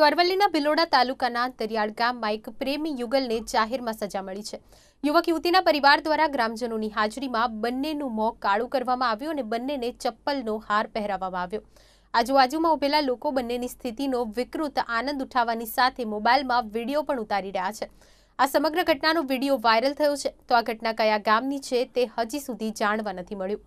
તો અરવલ્લીના ભિલોડા તાલુકાના દરિયાળ ગામમાં એક પ્રેમી યુગલને જાહેરમાં સજા મળી છે યુવક યુવતીના પરિવાર દ્વારા ગ્રામજનોની હાજરીમાં બંનેનું મોં કાળું કરવામાં આવ્યું અને બંનેને ચપ્પલનો હાર પહેરાવવામાં આવ્યો આજુબાજુમાં ઉભેલા લોકો બંનેની સ્થિતિનો વિકૃત આનંદ ઉઠાવવાની સાથે મોબાઈલમાં વિડીયો પણ ઉતારી રહ્યા છે આ સમગ્ર ઘટનાનો વિડીયો વાયરલ થયો છે તો આ ઘટના કયા ગામની છે તે હજી સુધી જાણવા નથી મળ્યું